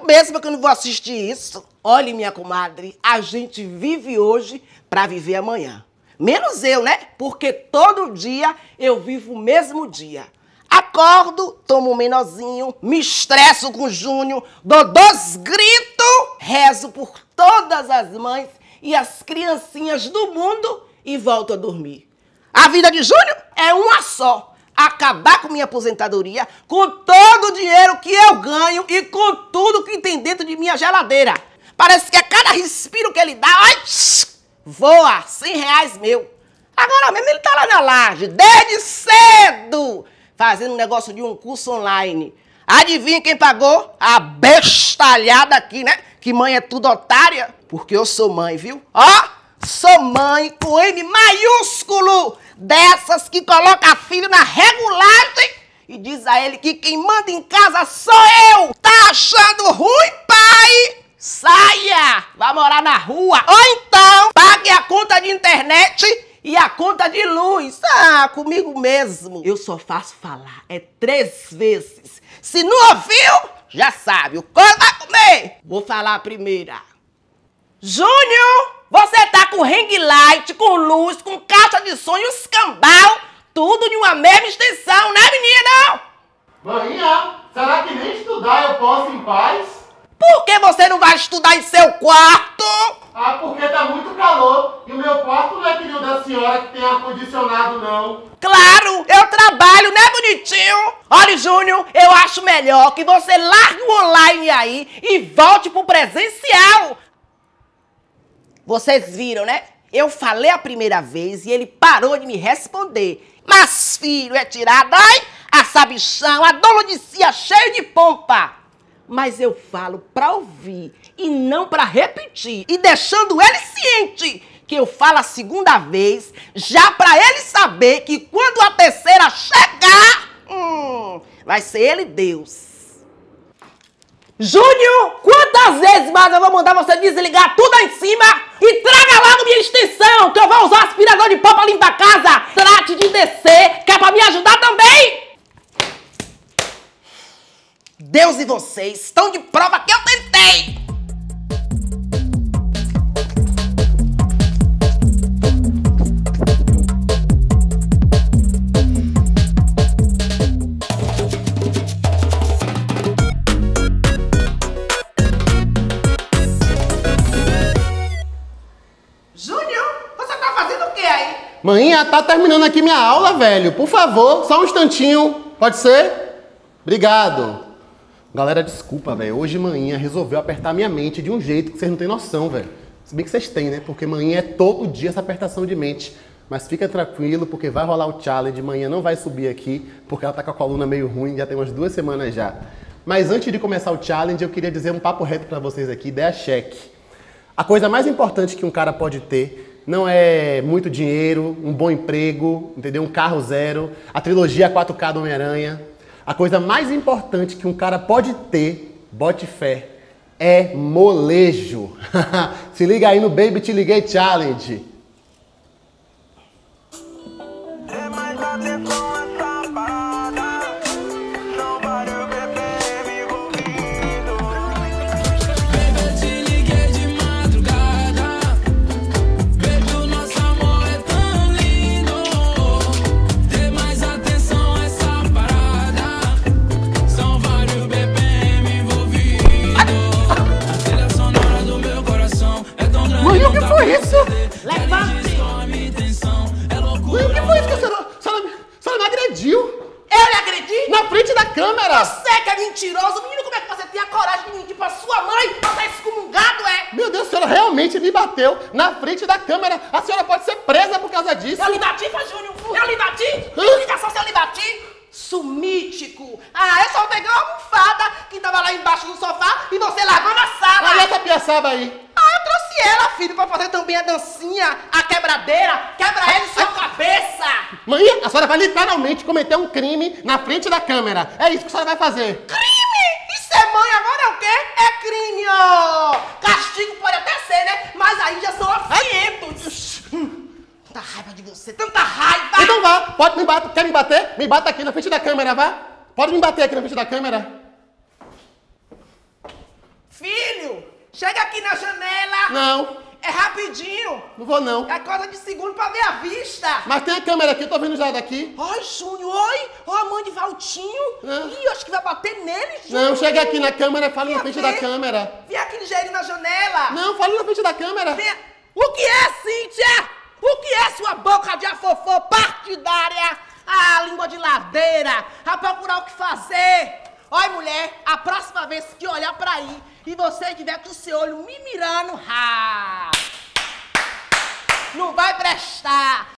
Eu mesma que não vou assistir isso. Olhe, minha comadre, a gente vive hoje para viver amanhã. Menos eu, né? Porque todo dia eu vivo o mesmo dia. Acordo, tomo um menorzinho, me estresso com o Júnior, dou dois gritos, rezo por todas as mães e as criancinhas do mundo e volto a dormir. A vida de Júnior é uma só acabar com minha aposentadoria, com todo o dinheiro que eu ganho e com tudo que tem dentro de minha geladeira. Parece que a cada respiro que ele dá, ai, voa 100 reais meu. Agora mesmo ele tá lá na laje, desde cedo, fazendo um negócio de um curso online. Adivinha quem pagou? A bestalhada aqui, né? Que mãe é tudo otária. Porque eu sou mãe, viu? Ó! Sou mãe com M maiúsculo dessas que coloca filho na regulagem e diz a ele que quem manda em casa sou eu. Tá achando ruim, pai? Saia! Vá morar na rua. Ou então, pague a conta de internet e a conta de luz. Ah, comigo mesmo. Eu só faço falar. É três vezes. Se não ouviu, já sabe. O couro vai comer. Vou falar a primeira. Júnior, você tá com ring light, com luz, com caixa de som e um escambau, tudo em uma mesma extensão, né, menina? Maninha, será que nem estudar eu posso em paz? Por que você não vai estudar em seu quarto? Ah, porque tá muito calor e o meu quarto não é que nem o da senhora que tem ar-condicionado, não. Claro, eu trabalho, né, bonitinho? Olha, Júnior, eu acho melhor que você largue o online aí e volte pro presencial. Vocês viram, né? Eu falei a primeira vez e ele parou de me responder. Mas, filho, é tirada, ai, a sabichão, a dona de si, a cheio de pompa. Mas eu falo para ouvir e não para repetir. E deixando ele ciente que eu falo a segunda vez, já para ele saber que quando a terceira chegar, hum, vai ser ele Deus. Júnior, quantas vezes casa, eu vou mandar você desligar tudo aí em cima e traga logo minha extensão, que eu vou usar aspirador de pó pra limpar a casa. Trate de descer, que é pra me ajudar também. Deus e vocês estão de prova que eu tentei. Maninha, tá terminando aqui minha aula, velho. Por favor, só um instantinho. Pode ser? Obrigado. Galera, desculpa, velho. Hoje maninha resolveu apertar minha mente de um jeito que vocês não têm noção, velho. Se bem que vocês têm, né? Porque maninha é todo dia essa apertação de mente. Mas fica tranquilo, porque vai rolar o challenge. Manhã não vai subir aqui, porque ela tá com a coluna meio ruim, já tem umas duas semanas já. Mas antes de começar o challenge, eu queria dizer um papo reto para vocês aqui, ideia cheque. A coisa mais importante que um cara pode ter não é muito dinheiro, um bom emprego, entendeu? Um carro zero, a trilogia 4K do Homem-Aranha. A coisa mais importante que um cara pode ter, bote fé, é molejo. Se liga aí no Baby Te Liguei Challenge. isso? Levante! O que foi isso que a senhora, a senhora, me, a senhora me agrediu? Eu lhe agredi? Na frente da câmera! Você que é mentiroso! Menino, como é que você tem a coragem de mentir pra sua mãe? Pra tá excomungado, é? Meu Deus, a senhora realmente me bateu na frente da câmera! A senhora pode ser presa por causa disso! Eu lhe bati, Júnior? Hum. Eu lhe bati? Hum? Que ligação se eu lhe bati? Sumítico! Ah, eu só peguei uma almofada que tava lá embaixo do sofá e você largou na sala! Olha essa piaçaba aí! E ela, filho, pra fazer também a dancinha, a quebradeira, quebra ele sua cabeça! Mãe, a senhora vai literalmente cometer um crime na frente da câmera. É isso que a senhora vai fazer. Crime? Isso é mãe, agora é o quê? É crime, ó! Castigo pode até ser, né? Mas aí já são afientos. Hum. Tanta raiva de você, tanta raiva! Então vá, pode me bater, quer me bater? Me bata aqui na frente da câmera, vá. Pode me bater aqui na frente da câmera. Filho! Chega aqui na janela. Não. É rapidinho. Não vou, não. É coisa de segundo pra ver a vista. Mas tem a câmera aqui, eu tô vendo já daqui. Oi, Júnior, oi. Ó, a mãe de Valtinho. Não. Ih, acho que vai bater nele, Júnior. Não, chega aqui na câmera, fala na frente ver. da câmera. Vem aqui, Ligeirinho, na janela. Não, fala na frente da câmera. Vem. O que é, Cíntia? O que é sua boca de afofô partidária? Ah, língua de ladeira. A procurar o que fazer. Olha, mulher, a próxima vez que olhar pra aí e você tiver com o seu olho me mirando, ha! Não vai prestar!